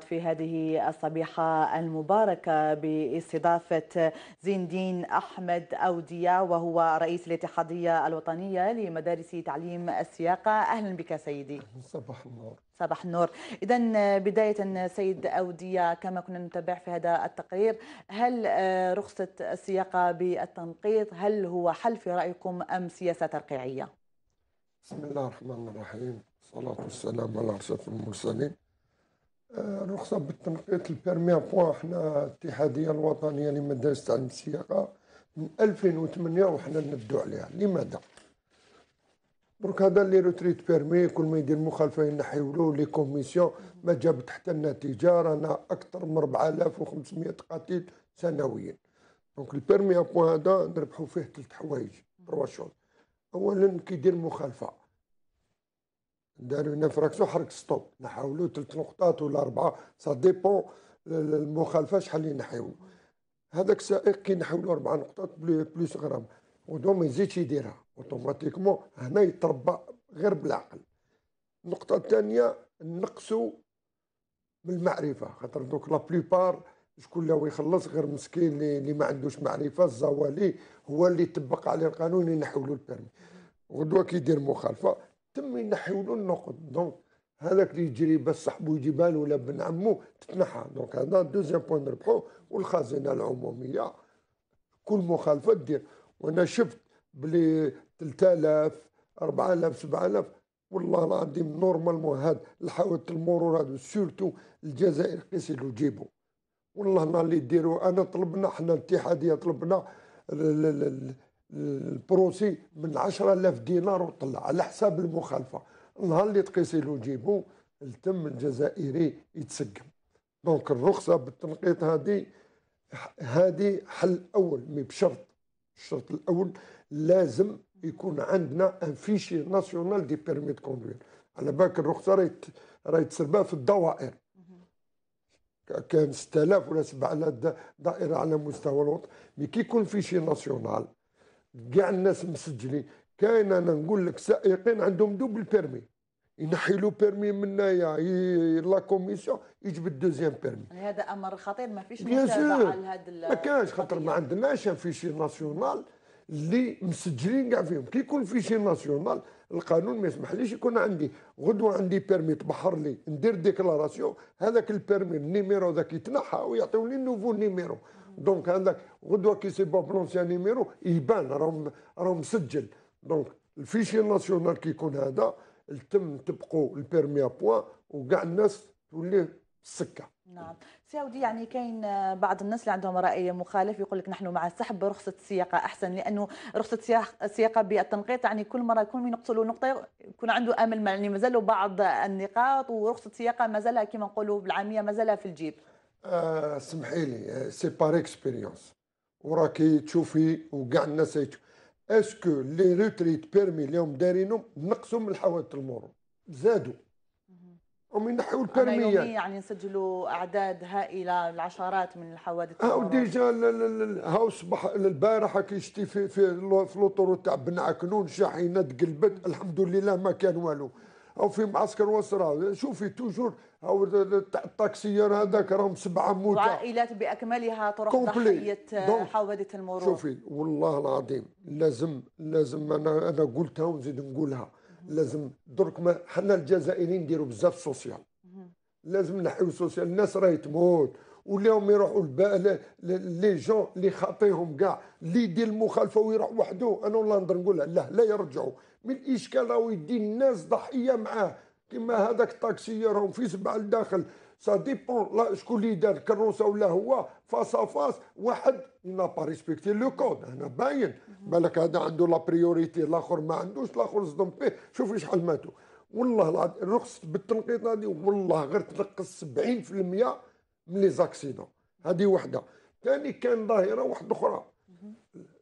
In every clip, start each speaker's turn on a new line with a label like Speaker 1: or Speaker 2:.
Speaker 1: في هذه الصبيحة المباركة باستضافة زين دين أحمد أوديا وهو رئيس الاتحادية الوطنية لمدارس تعليم السياقة أهلا بك سيدي صباح النور صباح النور إذا بداية سيد أودية كما كنا نتابع في هذا التقرير هل آه، رخصة السياقة بالتنقيط هل هو حل في رأيكم أم سياسة ترقيعية؟
Speaker 2: بسم الله الرحمن الرحيم والصلاة والسلام على أشرف المرسلين الرخصة آه، بالتنقيط البيرمي بوان حنا الاتحادية الوطنية لمدارس تعليم السياقة من 2008 وحنا نبدو عليها لماذا؟ درك هذا لي روتريت بيرمي كل ما يدير مخالفه ينحيو له لي كوميسيون ما جابت حتى النتيجه رانا اكثر من 4500 قتيل سنويا دونك البيرمي بوان هذا نربحو فيه ثلاث حوايج تروا شوز اولا كيدير مخالفه داروا اون انفراكسيون حرك ستوب نحاولوا ثلاث نقطات ولا اربعه سا ديبون المخالفه شحال اللي نحيو هذاك السائق كي نحاولوا اربع نقطات بلوس غرام ودو ما يزيدش يديرها اوتوماتيكمون هنا يتربى غير بالعقل النقطه الثانيه نقصوا من المعرفه خاطر دوك لا بلوبار شكون لو يخلص غير مسكين اللي ما عندوش معرفه الزوالي هو اللي يطبق عليه القانون ينحولو البيرمي غدوه كيدير يدير مخالفه تم ينحيوا له النقد دونك هذاك اللي يجري بس صاحبه يجي له ولا بن عمه تتنحى دونك هذا دوزيام بوان نربحو والخزينه العموميه كل مخالفه دير وانا شفت بلي 3000 4000 7000 والله العظيم نورمالمون هاد الحوادث المرور هادو سورتو الجزائر قيس اللي جيبو والله ما اللي يديروا انا طلبنا حنا الاتحاديه طلبنا البروسي من 10000 دينار وطلع على حساب المخالفه النهار اللي تقيسي له جيبو التم الجزائري يتسقم دونك الرخصه بالتنقيط هذه هذه حل اول مي بشرط الشرط الاول لازم يكون عندنا ان فيشي ناسيونال دي بيرمي دو على بالك الرخصه راهي راهي تسربها في الدوائر كان 6000 ولا 7000 دائره على مستوى الوطن مي كي يكون فيشي ناسيونال كاع الناس مسجلين كاين انا نقول لك سائقين عندهم دوبل بيرمي ينحي لو بيرمي من هنايا يعني لا كوميسيون يجبد الدوزيام بيرمي
Speaker 1: هذا امر خطير ما فيش على هذا ما
Speaker 2: كانش خاطر ما عندناش فيشي ناسيونال اللي مسجلين كاع فيهم كي يكون فيشي ناسيونال القانون ما يسمحليش يكون عندي غدوه عندي بيرمي تبحر لي ندير ديكلاراسيون هذاك البيرمي النيميرو ذاك يتنحى ويعطيوني نوفو نيميرو دونك عندك غدوه كي سي با بلونسي نيميرو يبان راهم راهم مسجل دونك الفيشي ناسيونال كي يكون هذا تم تبقوا البيرمي بوان وكاع الناس تولي السكه
Speaker 1: نعم سعودي يعني كاين آه، بعض الناس اللي عندهم راي مخالف يقول لك نحن مع سحب رخصه السياقه احسن لانه رخصه السياقه بالتنقيط يعني كل مره يكون من يقتلوا نقطه يكون عنده امل يعني مازالوا بعض النقاط ورخصه السياقه مازالها كما نقولوا بالعاميه مازالها في الجيب
Speaker 2: آه سمحي لي سي بار اكسبيريونس وراكي تشوفي وكاع الناس اسكو لي روتريت بيرمي اللي هم دايرينهم نقصوا من الحوادث المرور زادوا هم ينحوا البيرمي يعني
Speaker 1: نسجلوا اعداد هائله العشرات من الحوادث المرور
Speaker 2: ديجا هاو صبح البارحه كي شتي في في, في تاع بن عكنون شاحنات قلبت الحمد لله ما كان والو او في معسكر وسرى شوفي توجور او الطاكسيين هذاك راهم سبعه موتى
Speaker 1: وعائلات باكملها طرق ضحيه آه، حوادث المرور شوفي
Speaker 2: والله العظيم لازم لازم انا انا قلتها ونزيد نقولها لازم درك ما حنا الجزائريين نديروا بزاف سوسيال لازم نحيو سوسيال الناس راهي تموت ولاهم يروحوا لي جون اللي خاطيهم كاع اللي يدير المخالفه ويروح وحده انا والله نقدر نقولها لا لا يرجعوا من الاشكال راهو يدي الناس ضحيه معاه كما هذاك الطاكسي راهم في سبع لداخل سا ديبون لا شكون اللي دار كروسه ولا هو فاس فاس واحد نا با ريسبكتي لو كود هنا باين بالك هذا عنده لا بريوريتي الاخر ما عندوش الاخر صدم فيه شوف شحال ماتوا والله العظيم رخصت بالتنقيط هذه والله غير تنقص 70% من لي زاكسيدون هذه وحده ثاني كان ظاهره واحده اخرى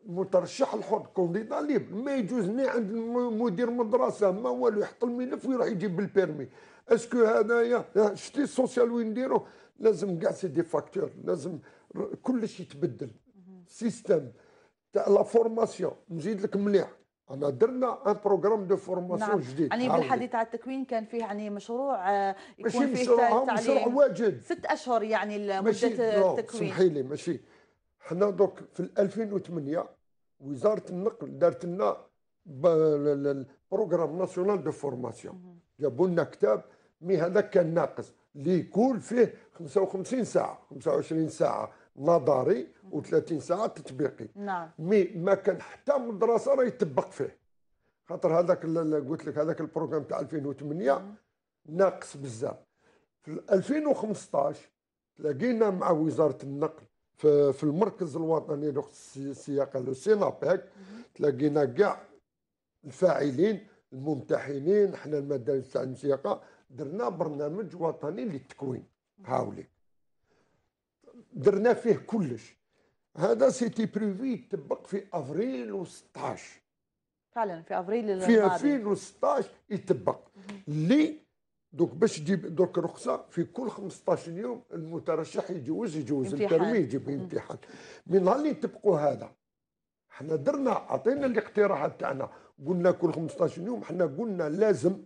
Speaker 2: مترشح الحر كوني طالب ما ني عند مدير مدرسه ما والو يحط الملف ويروح يجيب البيرمي اسكو هذايا شتي السوسيال وين نديرو لازم كاع سي دي فاكتور لازم كلش يتبدل سيستم تاع لا فورماسيون نزيد لك مليح انا درنا ان بروغرام دو فورماسيون نعم. جديد يعني بالحديث
Speaker 1: تاع التكوين كان فيه يعني مشروع آه، يكون ماشي فيه مشروع, مشروع واجد ست اشهر يعني مده التكوين ماشي سمحي لي
Speaker 2: ماشي حنا دوك في 2008 وزاره النقل دارت لنا بروغرام ناسيونال دو فورماسيون جابوا لنا كتاب مي هذاك كان ناقص اللي يكون فيه 55 ساعه 25 ساعه نظري و30 ساعه تطبيقي نعم مي ما كان حتى مدرسه راه يطبق فيه خاطر هذاك قلت لك هذاك البروغرام تاع 2008 ناقص بزاف في 2015 تلاقينا مع وزاره النقل في المركز الوطني لوقت السياقه لو سينابيك تلاقينا كاع الفاعلين الممتحنين حنا المدارس تاع الموسيقى درنا برنامج وطني للتكوين هاولي درنا فيه كلش هذا سيتي بريفي يطبق في افريل و16
Speaker 1: فعلا في افريل في
Speaker 2: 2016 يتبق اللي دوك باش تجيب دوك رخصه في كل 15 يوم المترشح يجوز يجوز الترويج يجيب امتحان من نهار اللي تبقوا هذا حنا درنا عطينا الاقتراحات تاعنا قلنا كل 15 يوم حنا قلنا لازم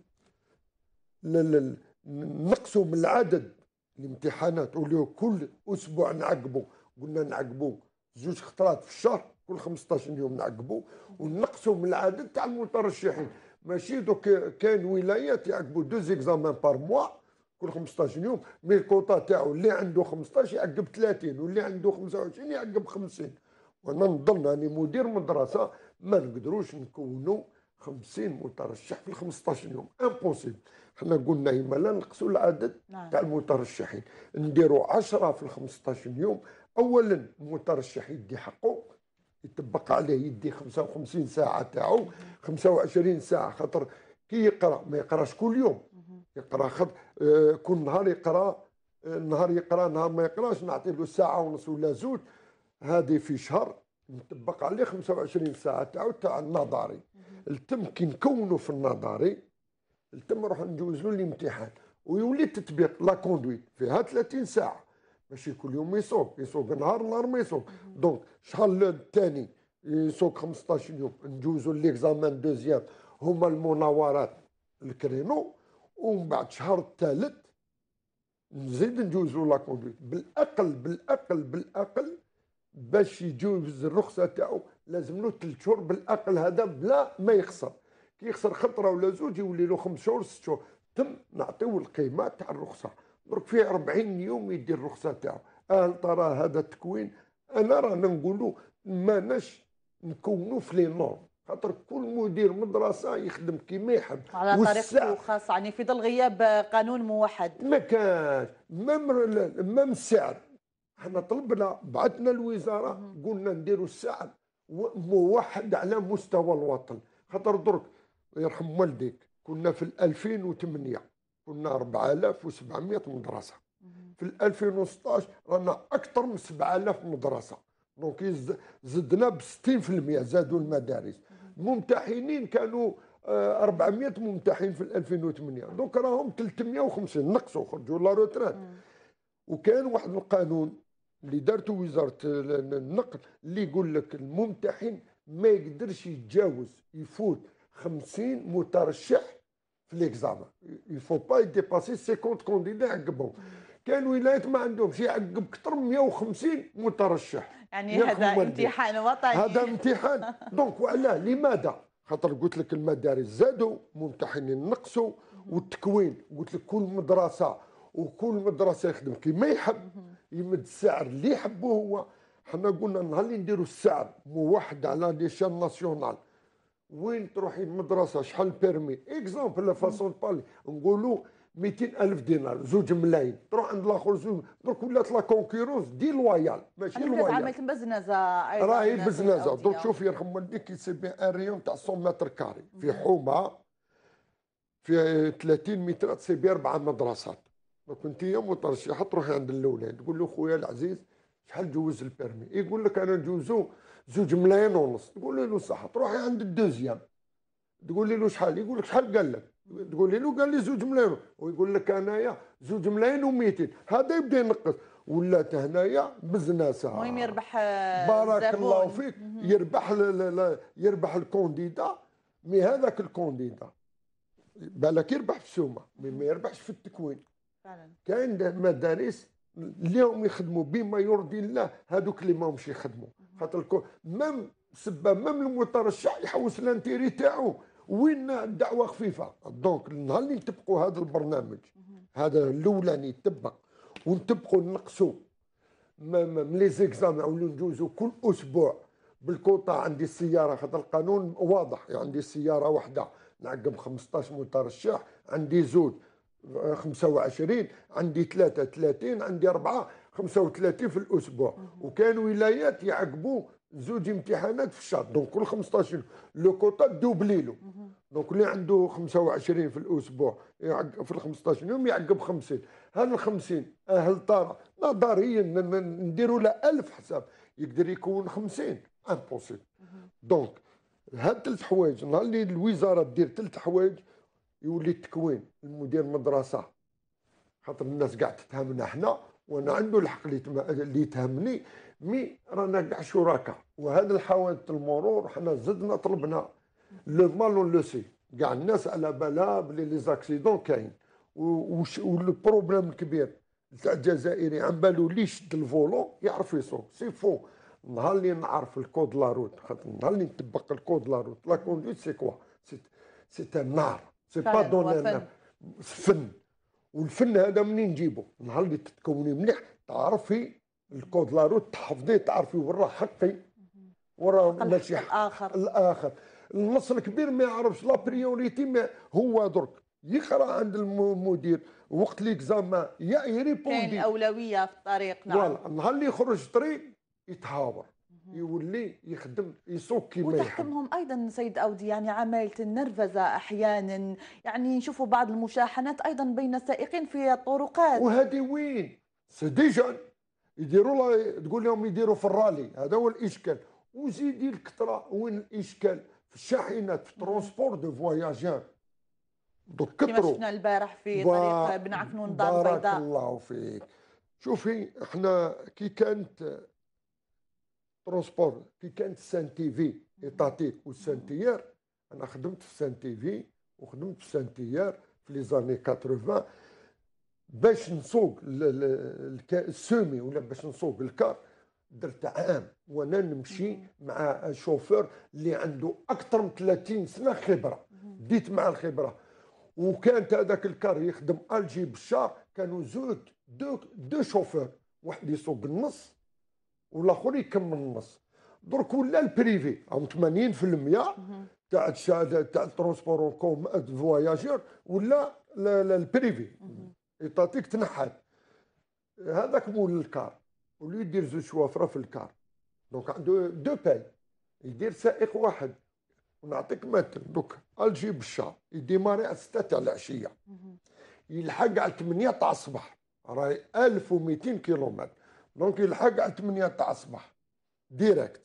Speaker 2: نقصوا من العدد الامتحانات ولو كل اسبوع نعقبوا قلنا نعقبوا زوج خطرات في الشهر كل 15 يوم نعقبوا ونقصوا من العدد تاع المترشحين ماشي دوك كاين ولايات يعقبوا دو زيكزامان بار موا كل 15 يوم مي الكوطا تاعو اللي عنده 15 يعقب 30 واللي عنده 25 يعقب 50 وانا نظن راني مدير مدرسه ما نقدروش نكونوا 50 مترشح في 15 يوم امبوسيبل حنا قلنا يما لا نقصوا العدد نعم. تاع المترشحين نديروا 10 في 15 يوم اولا المترشح يدي حقه يطبق عليه يدي 55 ساعه تاعو 25 ساعه خاطر كي يقرا ما يقراش كل يوم يقرا خط آه، كل نهار يقرا آه، نهار يقرا نهار ما يقراش نعطي له ساعه ونص ولا زوج هذه في شهر نطبق عليه 25 ساعه تاعو تاع النظري التم كي نكونوا في النظري التم نروح ندوز له الامتحان ويولي التطبيق لا كوندويت فيها 30 ساعه ماشي كل يوم يسوق يسوق نهار نهار ما يسوق دونك شحال الثاني يسوق 15 يوم ندوزو ليكزامان دوزيام هما المناورات الكرينو ومن بعد شهر الثالث نزيد ندوزو لا كوندويت بالاقل بالاقل بالاقل باش يجوز الرخصه تاعو لازم له ثلاث شهور بالاقل هذا بلا ما يخسر كي يخسر خطره ولا زوج يولي له خمس شهور ست شهور تم نعطيو القيمه تاع الرخصه في 40 يوم يدير الرخصه تاعو هل آه، ترى هذا التكوين انا رانا نقولوا ماناش نكونوا في لي نورم خاطر كل مدير مدرسه يخدم كيما يحب على طريقته
Speaker 1: الخاصه يعني في ظل غياب قانون موحد
Speaker 2: ما كانش مام مام السعر احنا طلبنا بعثنا الوزاره قلنا نديروا السعر موحد على مستوى الوطن خاطر درك يرحم والديك كنا في 2008 كنا 4700 مدرسه في 2016 رانا اكثر من 7000 مدرسه دونك زدنا ب 60% زادوا المدارس الممتحنين كانوا 400 آه، ممتحن في 2008 دونك راهم 350 نقصوا خرجوا لا روتريت وكان واحد القانون اللي دارته وزاره النقل اللي يقول لك الممتحن ما يقدرش يتجاوز يفوت 50 مترشح في ليكزامان pas با dépasser 50 كونديدا عقبهم كان ولايات ما عندهمش يعقب اكثر من 150 مترشح يعني هذا امتحان
Speaker 1: وطني هذا امتحان
Speaker 2: دونك وعلاه لماذا خاطر قلت لك المدارس زادوا ممتحنين نقصوا والتكوين قلت لك كل مدرسه وكل مدرسه يخدم كيما يحب يمد السعر اللي يحبه هو حنا قلنا نهار اللي نديروا السعر موحد على ليشان ناسيونال وين تروحي المدرسه شحال بيرمي اكزومبل لا فاسون بالي نقولوا 200 الف دينار زوج ملايين تروح عند الاخر زوج درك ولات لا كونكورونس دي لويال ماشي لويال عملت
Speaker 1: بزنزه راهي بزنزه درك شوفي
Speaker 2: يرحم والديك كيسيبي ان ريون تاع 100 متر كاري في حومه في 30 متر تسيبي اربع مدرسات درك انت يوم مترشحه تروحي عند الاولاد تقول له خويا العزيز شحال جوز البيرمي يقول لك انا نجوزو زوج ملايين ونص تقول له صح تروحي عند الدوزيام تقول له شحال يقول لك شحال قال لك تقول له قال لي زوج ملايين ويقول لك انايا زوج ملايين و200 هذا يبدا ينقص ولات هنايا بزناسه المهم
Speaker 1: يربح آه، بارك الله فيك
Speaker 2: يربح لا يربح الكونديدا مي هذاك الكونديدا بالك يربح في السومه مي ما يربحش في التكوين فعلا كاين مدارس اليوم يخدموا بما يرضي الله هذوك اللي ماهمش يخدموا خاطر مام سبا مام المترشح يحوس لانتيري تاعو وين الدعوه خفيفه دونك النهار اللي نطبقوا هذا البرنامج هذا الاولاني يتبع ونطبقوا نقصوا من لي زيكزام ندوزوا كل اسبوع بالكوطا عندي السياره خاطر القانون واضح يعني عندي سياره واحده نعقب 15 مترشح عندي زوج 25 عندي 33 عندي 4 35 في الاسبوع وكان ولايات يعقبوا زوج امتحانات في الشهر دونك كل 15 لو كوطا دوبلي له دونك اللي عنده 25 في الاسبوع يعقب في ال 15 يوم يعقب 50 هل ال 50 اهل طارة نظريا نديروا له 1000 حساب يقدر يكون 50 امبوسيبل دونك هاد ثلاث حوايج نهار اللي الوزاره دير ثلاث حوايج يولي التكوين المدير مدرسه خاطر الناس قاع تتهمنا حنا وانا عنده الحق اللي تم... اللي يتهمني مي رانا كاع شركاء وهذا الحوادث المرور حنا زدنا طلبنا لو مال لو سي كاع الناس على بالها بلي لي زاكسيدون كاين بروبليم الكبير تاع الجزائري عن بالو اللي يشد الفولو يعرف يسوق سي فو نهار اللي نعرف الكود لا روت خاطر نهار اللي نطبق الكود لا روت لا كوندويت سي كوا سي ان نار سي با دون فن والفن هذا منين نجيبه نهار اللي تتكوني مليح تعرفي الكود لاروت تحفظيه تعرفي وين راه حقي وراه ماشي حق الاخر الاخر النص الكبير ما يعرفش لا بريوريتي ما هو درك يقرا عند المدير وقت ليكزام يا يريبوندي كاين
Speaker 1: اولويه في الطريق نعم
Speaker 2: النهار اللي يخرج الطريق يتهاور يولي يخدم يسوق كيما وتحكمهم
Speaker 1: ايضا سيد اودي يعني عماله النرفزه احيانا يعني نشوفوا بعض المشاحنات ايضا بين السائقين في الطرقات وهذه
Speaker 2: وين ديجا يديروا تقول لهم يديروا في الرالي هذا هو الاشكال وزيدي الكثره وين الاشكال في الشاحنات في ترونسبور دو فواياجور دوك كثروا كما شفنا
Speaker 1: البارح في طريق بن عفنون دار البيضاء بارك
Speaker 2: الله فيك شوفي احنا كي كانت ترونسبور كي كانت سان تي في ايطاتيك تيار انا خدمت في سان تي في وخدمت في تيار في لي زاني 80 باش نسوق السومي ولا باش نسوق الكار درت عام وانا نمشي مع شوفور اللي عنده اكثر من 30 سنه خبره ديت مع الخبره وكانت هذاك الكار يخدم الجي بالشهر كانوا زوج دو دو شوفور واحد يسوق النص والاخر يكمل النص درك ولا البريفي عم 80% تاع تاع الترونسبور كوم فواياجور ولا البريفي يعطيك تنحت هذاك مول الكار ولي يدير زوج شوافره في الكار دونك عنده دو باي يدير سائق واحد ونعطيك مثل دوك الجي بالشهر يديماري على 6 تاع العشيه يلحق على 8 تاع الصباح راهي 1200 كيلومتر دونك يلحق على 8 تاع الصباح ديريكت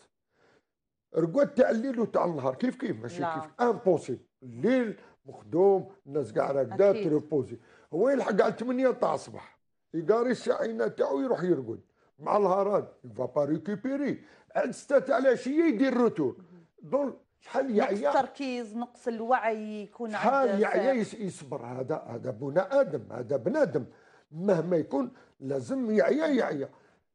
Speaker 2: رقد تاع الليل وتاع النهار كيف كيف ماشي كيف امبوسيبل الليل مخدوم الناس كاع راقده تريبوزي هو يلحق على 8 تاع الصباح يقاري الساعينه تاعو يروح يرقد مع الهراد يفا با ريكوبيري عند 6 تاع العشيه يدير روتور دونك شحال يعيا نقص
Speaker 1: التركيز نقص الوعي يكون شحال يعيا
Speaker 2: يصبر هذا هذا بني ادم هذا بنادم مهما يكون لازم يعيا يعيا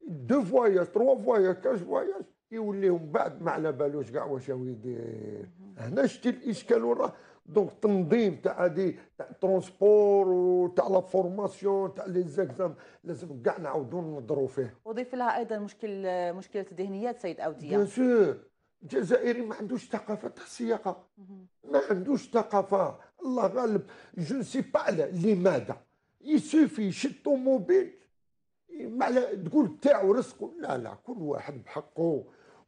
Speaker 2: دو فواياج تروا فواياج كاش فواياج يوليهم بعد ما على بالوش كاع واش يدير هنا شتي الاشكال وراه دونك التنظيم تاع هادي تاع ترونسبور وتاع لا فورماسيون تاع لي زيكزام لازم كاع نعاودو نهضرو فيه
Speaker 1: وضيف لها ايضا مشكل مشكله الذهنيات سيد اوديه بيان
Speaker 2: سور الجزائري ما عندوش ثقافه تاع السياقه ما عندوش ثقافه الله غالب جو سي با لماذا يسوفي شي طوموبيل ما تقول تاعو رزقه لا لا كل واحد بحقه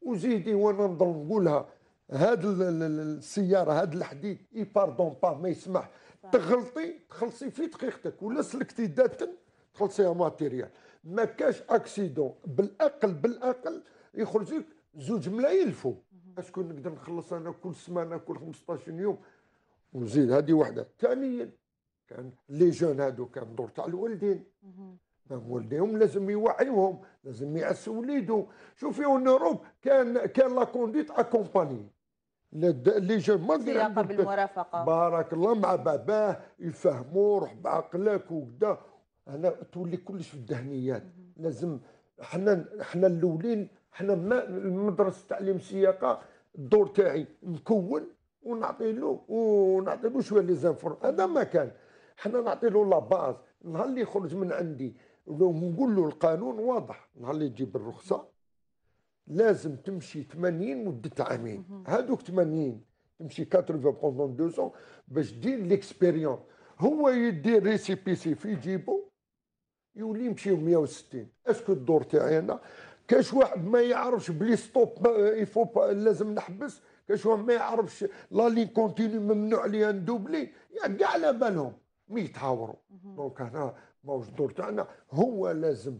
Speaker 2: وزيدي وانا نضل نقولها هاد السياره هاد الحديد اي باردون با ما يسمح تغلطي تخلصي في دقيقتك ولا سلكتي داتن تخلصيها ماتيريال ما كاش اكسيدون بالاقل بالاقل يخرج لك زوج ملايين الفو اشكون نقدر نخلص انا كل سمانه كل 15 يوم ونزيد هذه وحده ثانيا كان لي جون هادو كان دور تاع الوالدين والديهم لازم يوعيوهم لازم يعسوا وليدو شوفي اون اوروب كان كان لا كونديت اكومباني لي جون ما سياقه بالمرافقه بارك الله مع باباه يفهموا روح بعقلك وكذا هنا تولي كلش في الدهنيات لازم حنا حنا الاولين حنا المدرسه تعليم السياقه الدور تاعي مكون ونعطي له ونعطي له شويه لي زانفور هذا ما كان حنا نعطي له لا باز نهار اللي يخرج من عندي ونقول له القانون واضح نهار اللي تجيب الرخصه لازم تمشي 80 مده عامين هذوك 80 تمشي 80 بوندون دو باش دير ليكسبيريون هو يدير ريسيبيسي في جيبو يولي يمشي 160 اسكو الدور تاعي انا كاش واحد ما يعرفش بلي ستوب يفو لازم نحبس كاش واحد ما يعرفش لا لي كونتيني ممنوع لي ندوبلي يعني كاع على بالهم مي يتهاوروا دونك هنا ماهوش الدور تاعنا هو لازم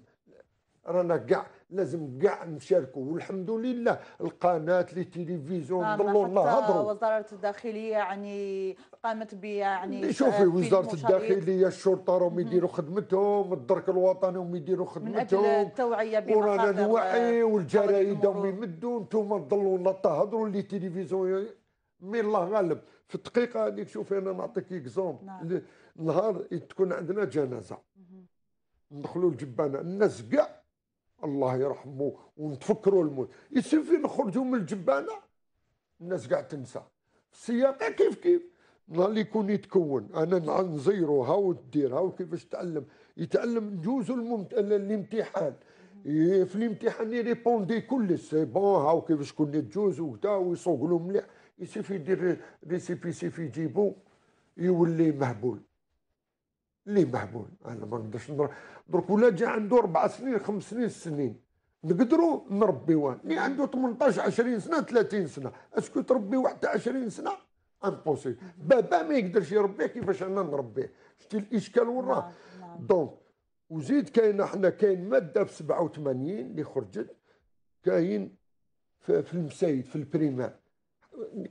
Speaker 2: رانا كاع لازم كاع نشاركوا والحمد لله القناه لي تيليفزيون ضلوا الله هضروا
Speaker 1: وزاره الداخليه يعني قامت ب يعني شوفي وزاره الداخليه
Speaker 2: الشرطه راهم يديروا خدمتهم الدرك الوطني راهم يديروا خدمتهم من اجل التوعيه ورانا نوعي آه، والجرايد راهم يمدوا انتم ضلوا الله تهضروا لي تيليفزيون مي الله غالب في الدقيقه هذيك شوفي انا نعطيك اكزومبل نعم. نهار تكون عندنا جنازه ندخلوا الجبانه الناس كاع الله يرحمه ونتفكروا الموت يصير في نخرجوا من الجبانه الناس كاع تنسى السياقه كيف كيف نهار اللي يكون يتكون انا نزيرو نزيروها ها وكيفاش تعلم يتعلم نجوزو الممت... الامتحان إيه، في الامتحان يريبوندي كلش سي بون هاو كيفاش كنا وكذا ويسوق له مليح في يدير ريسيبي في يجيبو يولي مهبول اللي مهبول انا ما نقدرش درك ولا جا عنده اربع سنين خمس سنين سنين نقدروا نربيوه اللي عنده 18 20 سنه 30 سنه اسكو تربي واحد 20 سنه امبوسيبل بابا ما يقدرش يربيه كيفاش انا نربيه شتي الاشكال وين راه دونك وزيد كاين احنا كاين ماده في 87 اللي خرجت كاين في المسايد في البريمير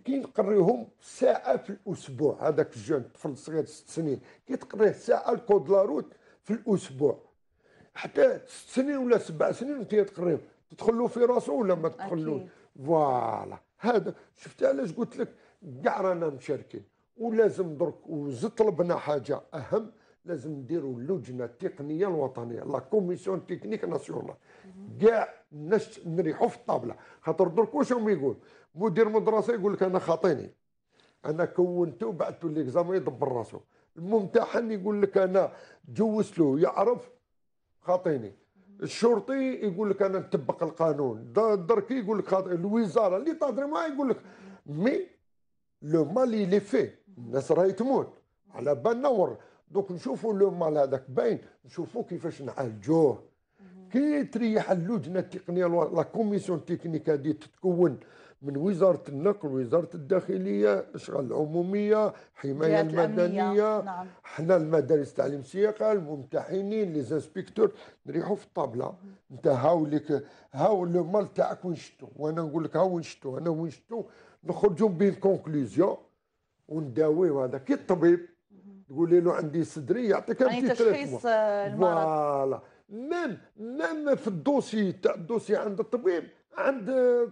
Speaker 2: كي نقريهم ساعه في الاسبوع هذاك الجون الطفل الصغير ست سنين كي تقريه ساعه الكود لاروت في الاسبوع حتى ست سنين ولا سبع سنين وانت تقريهم تدخل له في راسه ولا ما تدخلوش فوالا هذا شفت علاش قلت لك كاع رانا مشاركين ولازم درك وزطلبنا حاجه اهم لازم نديروا اللجنه التقنيه الوطنيه لا كوميسيون تكنيك ناسيونال كاع الناس نريحوا في الطابله خاطر درك واش هم يقولوا مدير مدرسه يقول لك انا خاطيني انا كونته وبعثته ليكزام يدبر راسه الممتحن يقول لك انا جوز له يعرف خاطيني الشرطي يقول لك انا نطبق القانون دركي يقول لك خاطئ الوزاره اللي تهضري معاه يقول لك مي لو مال اللي في الناس راهي تموت على بالنا ور دوك نشوفوا لو مال هذاك باين نشوفوا كيفاش نعالجوه كي تريح اللجنه التقنيه لا كوميسيون تكنيك هذه تتكون من وزاره النقل وزاره الداخليه اشغال العموميه حمايه المدنيه نعم. حنا المدارس تعليم سياقة الممتحنين لي زانسبيكتور نريحوا في الطابله انت هاو لك هاو لو مال تاعك وين وانا نقول لك هاو وين انا وين شتو نخرجوا بين كونكلوزيون ونداويو هذا كي الطبيب تقولي له عندي صدري يعطيك يعني تشخيص المرض فوالا ميم ميم في الدوسي تاع الدوسي عند الطبيب عند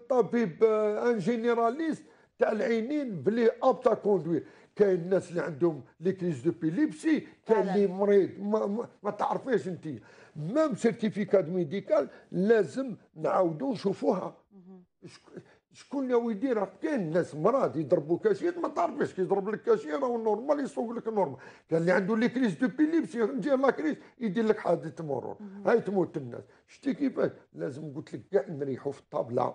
Speaker 2: طبيب آه، ان جينيراليست تاع العينين بلي ابتا كوندوير كاين الناس اللي عندهم لي كريز دو بيليبسي كاين اللي مريض ما, ما, ما تعرفيش انت مام سيرتيفيكات ميديكال لازم نعاودو نشوفوها شكون اللي راه كاين ناس مراد يضربوا كاشير ما تعرفش كي يضرب لك كاشير راهو نورمال يسوق لك نورمال كان اللي عنده لي كريز دو بيليبسي نجي لا كريز يدير لك حادث مرور هاي تموت الناس شتي كيفاش لازم قلت لك كاع نريحوا في الطابله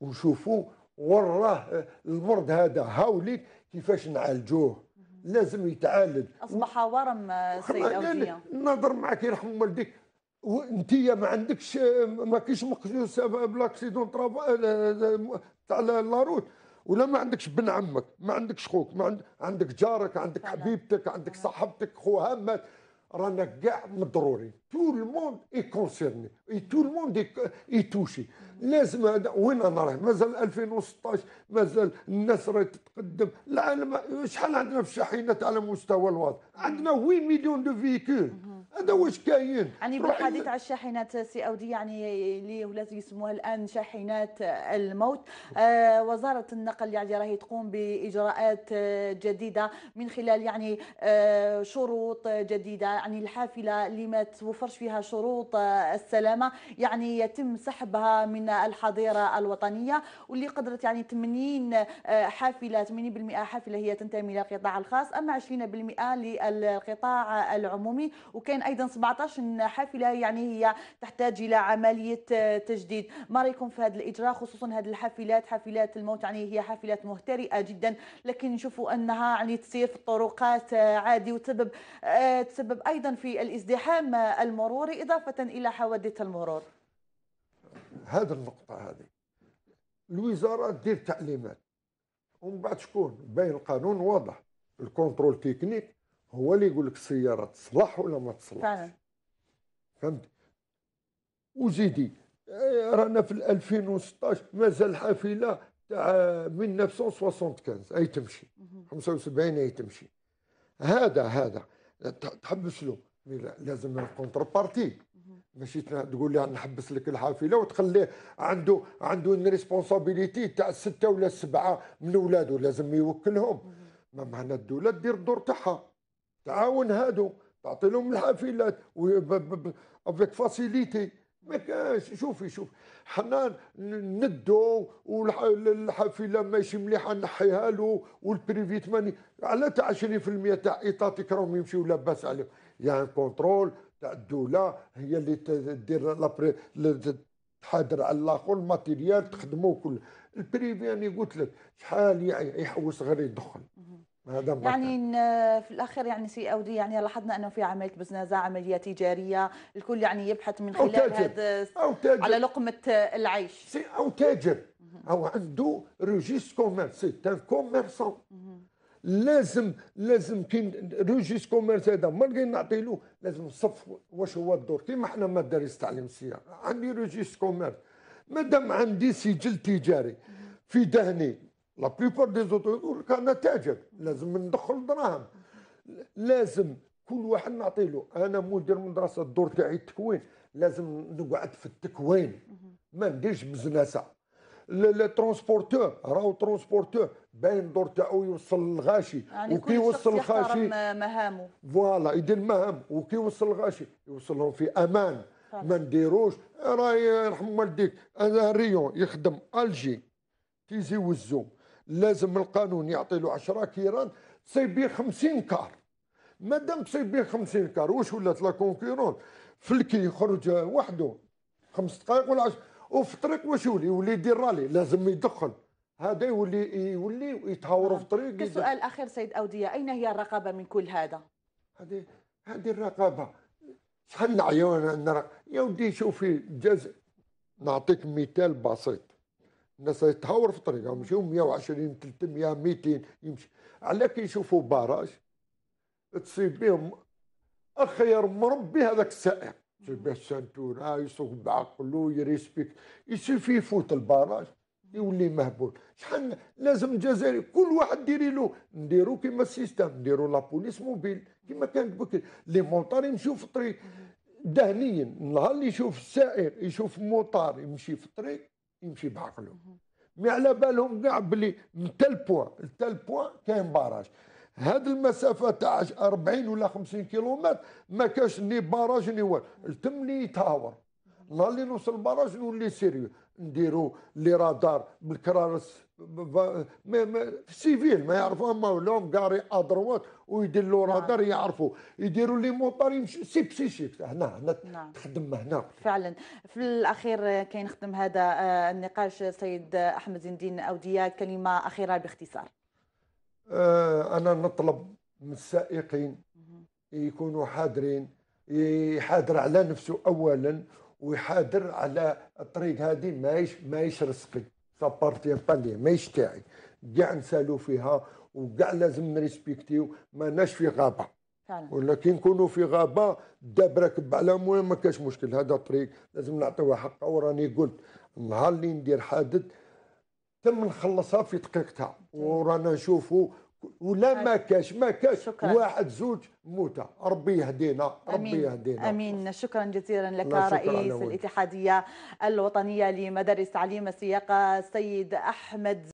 Speaker 2: ونشوفوا وراه المرض هذا هاوليك كيفاش نعالجوه لازم يتعالج
Speaker 1: اصبح ورم آه، سيد اوفيا
Speaker 2: نهضر معك يرحم والديك وانت ما عندكش ما كاينش مقيوسه بلاكسيدون آه، تاع لا روت ولا ما عندكش بن عمك ما عندكش خوك ما عند... عندك جارك عندك حبيبتك عندك صاحبتك خوها مات رانا كاع مضروري تو الموند اي كونسيرني اي تو الموند اي توشي لازم هذا وين انا رايح مازال 2016 مازال الناس راهي تتقدم العالم شحال عندنا في الشاحنات على مستوى الوطن عندنا 8 مليون دو فيكول هذا واش كاين يعني بالحديث
Speaker 1: على الشاحنات سي اودي يعني اللي ولات يسموها الان شاحنات الموت آه وزاره النقل يعني راهي تقوم باجراءات جديده من خلال يعني آه شروط جديده يعني الحافله اللي ما توفرش فيها شروط آه، السلامه يعني يتم سحبها من الحظيره الوطنيه واللي قدرت يعني 80 آه، حافله 80% حافله هي تنتمي للقطاع الخاص اما 20% للقطاع العمومي وكان ايضا 17 حافله يعني هي تحتاج الى عمليه آه، تجديد ما رايكم في هذا الاجراء خصوصا هذه الحافلات حافلات الموت يعني هي حافلات مهترئه جدا لكن نشوفوا انها يعني تسير في الطرقات آه، عادي وتسبب آه، تسبب ايضا في الازدحام المروري اضافه الى
Speaker 2: حوادث المرور هذه النقطه هذه الوزاره دير تعليمات ومن بعد شكون باين القانون واضح الكونترول تكنيك هو اللي يقول لك السياره تصلح ولا ما تصلحش فعلا فهمت وزيدي رانا في 2016 مازال حافله تاع 1975 اي تمشي 75 اي تمشي هذا هذا تحبس له لازم الكونتر بارتي ماشي تقول لي نحبس لك الحافله وتخليه عنده عنده ريسبونسابيليتي تاع سته ولا سبعه من اولاده لازم يوكلهم ما معنى الدوله دير الدور تاعها تعاون هادو تعطي لهم الحافلات افيك فاسيليتي ما كانش شوفي شوف حنا ندو والحافله ماشي مليحه نحيها له والبريفي ماني على تاع 20% تاع ايطاتيك راهم يمشيو لاباس عليهم يا يعني كونترول تاع الدوله هي اللي تدير لابري تحادر على الاخر الماتيريال تخدمو كل البريفي يعني قلت لك شحال يحوس غير يدخل يعني
Speaker 1: آه، في الاخير يعني سي اودي يعني لاحظنا انه في عمليه بزنازه عمليه تجاريه الكل يعني يبحث من خلال أو تاجر. هذا
Speaker 2: أو تاجر. على لقمه آه، العيش سي او تاجر او عنده روجيس كوميرس سي ان كوميرسون لازم لازم كي روجيس كوميرس هذا ما لقينا نعطي له لازم نصف واش هو الدور كيما حنا مدارس تعليم السياحه عندي روجيس كوميرس مادام عندي سجل تجاري في دهني لا بليبار دي انا تاجر لازم ندخل دراهم لازم كل واحد نعطي له انا مدير مدرسه الدور تاعي التكوين لازم نقعد في التكوين ما نديرش بزناسه لي ترونسبورتور راهو ترونسبورتور باين الدور تاعو يوصل للغاشي يعني وكي يوصل للغاشي
Speaker 1: مهامه
Speaker 2: فوالا يدير مهام وكي يوصل الغاشي يوصلهم في امان ما نديروش راهي يرحم والديك انا ريون يخدم الجي تيزي والزوم لازم القانون يعطي له 10 كيران تصيب به 50 كار مادام تصيب به 50 كار واش ولات لا كونكورون الكي يخرج وحده خمس دقائق ولا 10 وفي الطريق واش يولي يولي يدير رالي لازم يدخل هذا يولي يولي يتهاوروا في الطريق نعم. السؤال
Speaker 1: الاخير سيد اوديه اين هي الرقابه من كل هذا؟
Speaker 2: هذه هذه الرقابه شحال عيوننا يا ودي شوفي جزء نعطيك مثال بسيط الناس يتهور في الطريق راهم يمشيو 120 300 200 يمشي على كي يشوفوا باراج تصيب بهم اخير مربي هذاك السائق تصيب به السنتورة يسوق بعقله يريسبيك فيه يفوت الباراج يولي مهبول شحال لازم الجزائري كل واحد ديري له نديرو كيما السيستم نديرو لابوليس موبيل كيما كانت بكري لي مونطار يمشيو في الطريق دهنيا النهار اللي يشوف السائق يشوف موطار يمشي في الطريق يمشي بعقله مي على بالهم كاع بلي من تال بوان تال بوان كاين باراج هاد المسافة تاع 40 ولا 50 كيلومتر ما كاش ني باراج ني والو التمني تاور نهار اللي نوصل الباراج نولي سيريو نديرو لي رادار بالكرارس السيفيل ما يعرفوا اما لهم قاري ادروات ويديروا نعم. رادار يعرفوا يديروا لي موطار يمشي سيب سي سيب هنا هنا نعم. تخدم هنا
Speaker 1: فعلا في الاخير كاين ختم هذا آه، النقاش سيد احمد زين الدين اوديه كلمه اخيره باختصار
Speaker 2: آه، انا نطلب من السائقين يكونوا حاضرين يحاضر على نفسه اولا ويحاضر على الطريق هذه ماهيش ماهيش رزقي سابارتيان با لي ماهيش تاعي كاع نسالو فيها وكاع لازم نريسبكتيو ماناش في غابه فعلا ولا في غابه الداب راكب على موين ما كاش مشكل هذا طريق لازم نعطيوها حقها وراني قلت النهار اللي ندير حادث تم نخلصها في دقيقتها ورانا نشوفوا ولا ما كاش ما كاش واحد زوج موتى ربي يهدينا ربي يهدينا
Speaker 1: امين شكرا جزيلا لك رئيس الاتحاديه الوطنيه لمدارس تعليم السياقه السيد احمد